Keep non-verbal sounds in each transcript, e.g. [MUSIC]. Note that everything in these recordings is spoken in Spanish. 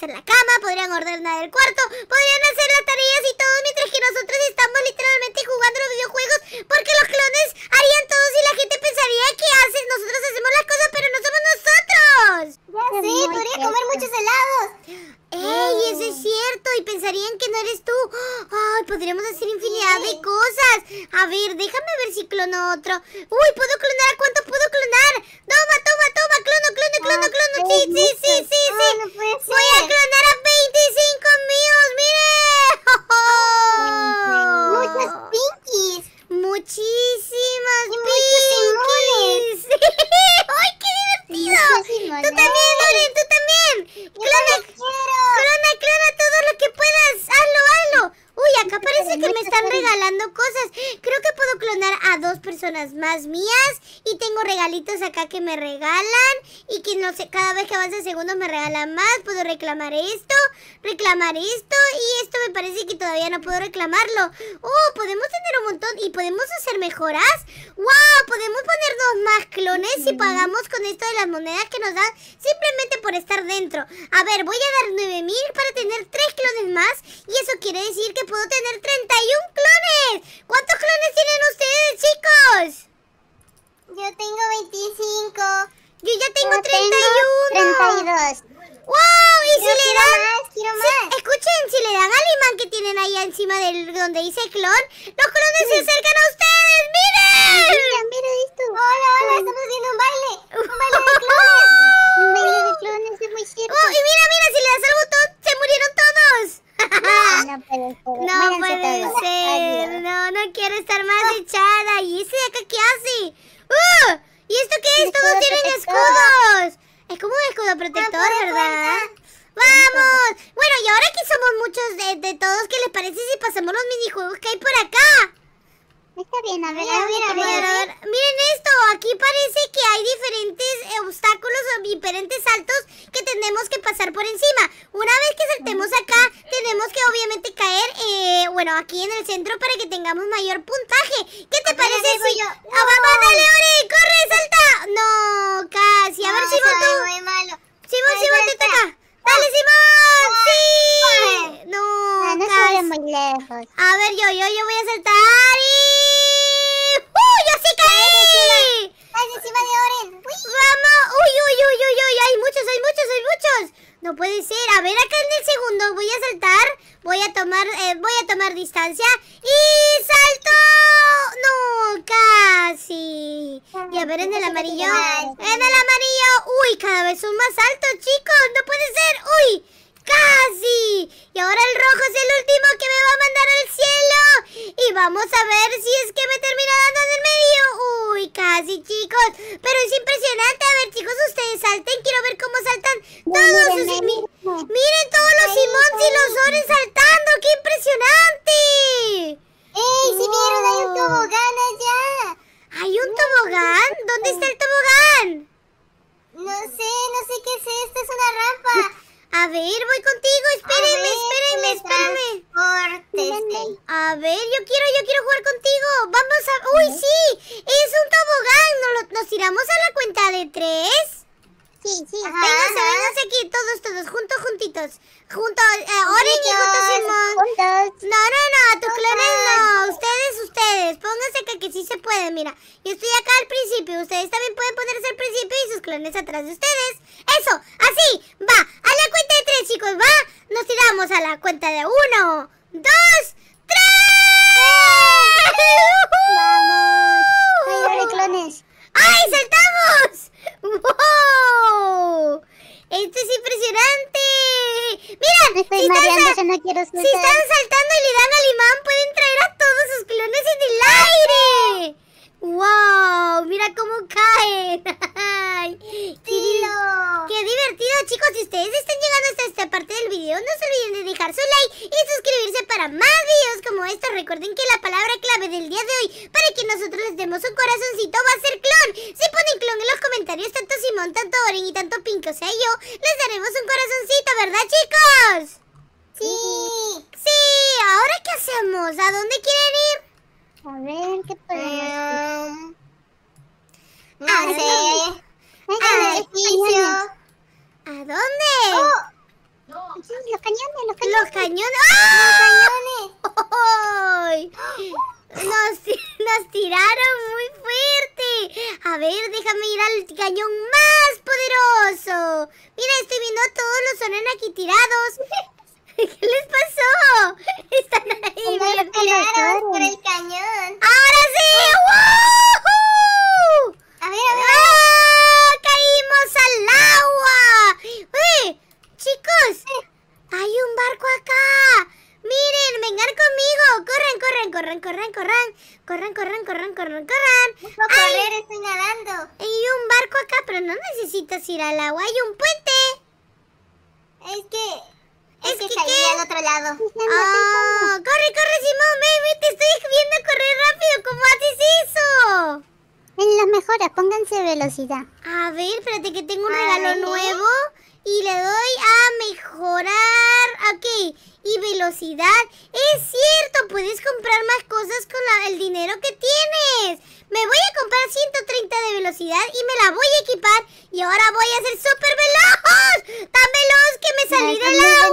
hacer la cama, podrían ordenar el cuarto, podrían hacer las tareas y todo mientras que nosotros estamos literalmente jugando los videojuegos porque los clones harían todo y la gente pensaría que haces nosotros hacemos las cosas pero no somos nosotros. Ya sí, podría comer muchos helados. ¡Ey, ah. eso es cierto! Y pensarían que no eres tú. ¡Ay, podríamos hacer infinidad de cosas! A ver, déjame ver si clono otro. ¡Uy, puedo clonar! ¿Cuánto puedo clonar? ¡No, mató! clono, clono, sí, sí, sí, sí, sí. Ah, Voy a clonar a 25 míos, miren. Muchas pinkies. Muchísimas pinkies. [LAUGHS] ¡Ay, qué divertido! Tú también, Loren, tú también. Clona, clona, clona todo lo que puedas. Hazlo, hazlo. Uy, acá parece que me están regalando cosas. Creo que puedo clonar a dos personas más mías. Y tengo regalitos acá que me regalan y que no sé, cada vez que el segundos me regala más, puedo reclamar esto, reclamar esto y esto me parece que todavía no puedo reclamarlo. Oh, podemos tener un montón y podemos hacer mejoras. ¡Wow! Podemos poner dos más clones si pagamos con esto de las monedas que nos dan simplemente por estar dentro. A ver, voy a dar 9000 para tener tres clones más y eso quiere decir que puedo tener 31 clones. ¿Cuántos clones tienen ustedes, chicos? si le quiero dan. Más, quiero escuchen, si le dan al imán que tienen ahí encima del donde dice clon, los clones se acercan a ustedes. ¡Miren! Miren, miren esto. Hola, hola, estamos haciendo un baile. Un baile de [LAUGHS] clones. un baile de clones, es muy cierto. Oh, y mira, bien, Miren esto, aquí parece que hay diferentes obstáculos o diferentes saltos que tenemos que pasar por encima. Una vez que saltemos acá, tenemos que obviamente caer, eh, bueno, aquí en el centro para que tengamos mayor puntaje. ¿Qué te parece eso? Ah, no. dale, Ori! ¡Corre, salta! No, cae. Voy a tomar, eh, voy a tomar distancia. ¡Y salto! ¡No! ¡Casi! Y a ver, en el amarillo. ¡En el amarillo! ¡Uy! Cada vez son más altos, chicos. ¡No puede ser! ¡Uy! ¡Casi! Y ahora el rojo es el último que me va a mandar al cielo. Y vamos a ver si es que me termina dando en el medio. ¡Uy, casi, chicos! Pero es impresionante. A ver, chicos, ustedes salten. Quiero ver cómo saltan todos. miren todos Monty los saltando! ¡Qué impresionante! ¡Ey! si vieron! ¡Hay un oh. tobogán allá! ¿Hay un tobogán? ¿Dónde está el tobogán? No sé, no sé qué es esto. Es una rampa. [LAUGHS] A ver, voy contigo. espérenme, espérame, espérame. A ver, yo quiero, yo quiero jugar contigo. Vamos a... ¡Uy, sí! ¡Es un tobogán! ¿Nos, nos tiramos a la cuenta de tres? Sí, sí. Ajá, vénganse, aquí todos, todos, juntos, juntitos. Eh, juntos, Oren y juntos Simón. No, no, no, tus clones no. Ustedes, ustedes. Pónganse que, que sí se puede, mira. Yo estoy acá al principio. Ustedes también pueden ponerse al principio y sus clones atrás de ustedes. Eso, así. Va, a la cuenta de tres, chicos, va. Nos tiramos a la cuenta de uno, dos, tres. ¡Vamos! de [LAUGHS] clones! ¡Ay, saltamos! Si están saltando y le dan al imán, pueden traer a todos sus clones en el aire. ¡Wow! Mira cómo caen. [LAUGHS] ¡Qué, divertido, chicos! Si ustedes están llegando hasta esta parte del video, no se olviden de dejar su like y suscribirse para más videos como estos. Recuerden que la palabra clave del día de hoy para que nosotros les demos un corazoncito va a ser clon. Si ponen clon en los comentarios, tanto Simón, tanto Oren y tanto Pink, o sea yo, les daremos un corazoncito, ¿verdad, chicos? Mira, estoy viendo a todos los sonen aquí tirados. [LAUGHS] ¿Qué les pasó? [LAUGHS] Están ahí. por el cañón. ¡Ahora sí! corran, corran, corran Corran, corran, corran, corran, corran corran. correr, estoy nadando. Hay un barco acá, pero no necesitas ir al agua, hay un puente. Es que... Es, que, salí al otro lado. Ah, corre, corre, Simón, baby, te estoy viendo correr rápido, ¿cómo haces eso? En las mejoras, pónganse velocidad. A ver, espérate que tengo un regalo nuevo. Y le doy a mejorar. Ok. Y velocidad. Es cierto, puedes comprar más cosas con el dinero que tienes. Me voy a comprar 130 de velocidad y me la voy a equipar. Y ahora voy a ser súper veloz. Tan veloz que me salí del agua.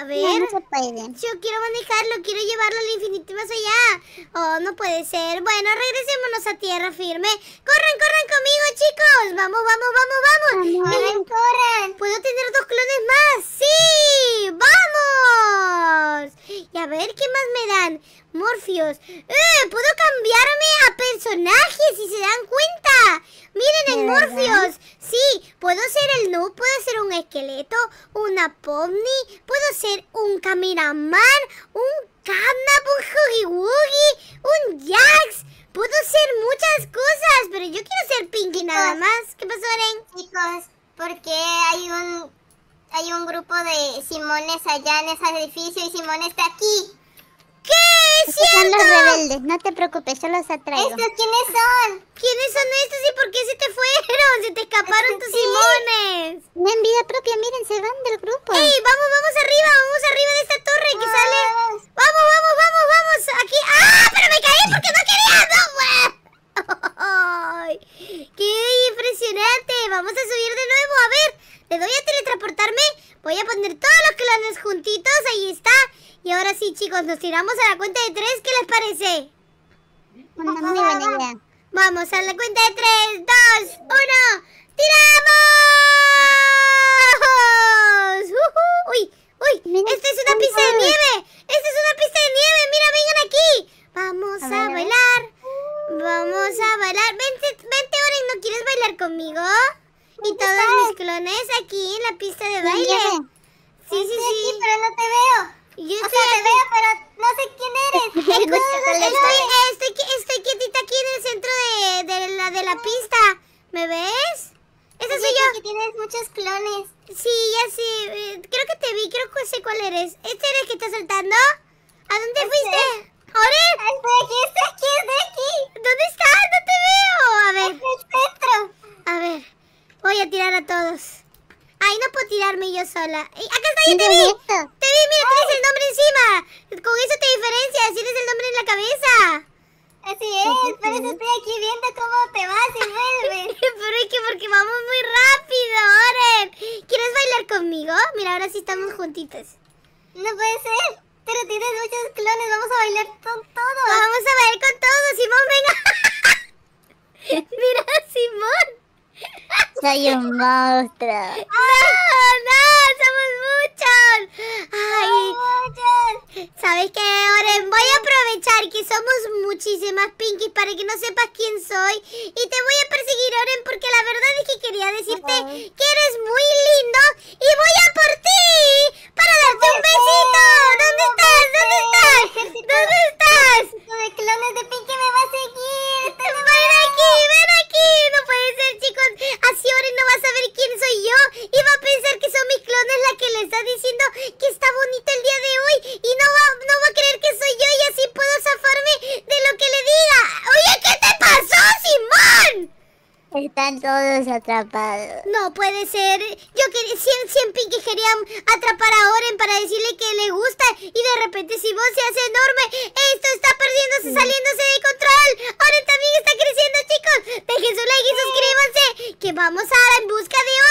A ver. Yo quiero manejarlo, quiero llevarlo al infinito más allá. Oh, no puede ser. Bueno, regresémonos a tierra firme. ¡Corran, corran conmigo, chicos! ¡Vamos, vamos, vamos, vamos! ¡Corran, corran! ¿Puedo tener dos clones más? ¡Sí! ¡Vamos! Y a ver, ¿qué más me dan? Morfios. ¡Eh! ¡Puedo cambiarme a personajes si se dan cuenta! ¡Miren el Morfios! Sí, Puedo ser el noob, puedo ser un esqueleto, una pony, puedo ser un cameraman, un catnap, un hoogie woogie, un jax. Puedo ser muchas cosas, pero yo quiero ser Pinky nada más. ¿Qué pasó, Ren? Chicos, porque hay un hay un grupo de Simones allá en ese edificio y Simón está aquí. Son los rebeldes, no te preocupes, yo los atraigo. ¿Estos quiénes son? ¿Quiénes son estos y por qué se te fueron? Se te escaparon tus simones. No, En vida propia, miren, se van del grupo. ¡Ey, vamos, vamos arriba! ¡Vamos arriba de esta torre que sale! ¡Vamos, vamos, nos tiramos a la cuenta de tres, ¿qué les parece? Vamos, a la cuenta de tres. Estoy, estoy, quietita aquí en el centro de, la, de la pista. ¿Me ves? Esa soy yo. Que tienes muchos clones. Sí, ya sí. Eh, creo que te vi, creo que sé cuál eres. ¿Este eres el que está saltando? ¿A dónde fuiste? ¿Ore? Estoy pues, aquí, estoy aquí, aquí. ¿Dónde estás? No te veo. A ver. En el centro. A ver. Voy a tirar a todos. ahí no puedo tirarme yo sola. Acá está, ya te vi. ahora sí estamos juntitas. No puede ser. Pero tienes muchos clones. Vamos a bailar con todos. Vamos a bailar con todos, Simón. Venga. [LAUGHS] Mira, Simón. Soy un monstruo. ¡No, no! ¡Somos muchos! ¡Ay! ¿Sabes qué, Oren? Voy a aprovechar que somos muchísimas Pinkies para que no sepas quién soy. Y te voy a perseguir, Oren, porque la verdad es que quería decirte que eres muy lindo y voy a por ti para darte un besito. ¿Dónde estás? ¿Dónde estás? ¿Dónde estás? El estás? clones de Pinky me va a seguir. No puede ser. Yo que, siempre que quería atrapar a Oren para decirle que le gusta y de repente si vos se hace enorme, esto está perdiéndose, mm. saliéndose de control. Oren también está creciendo, chicos. Dejen su like y suscríbanse que vamos ahora en busca de Oren.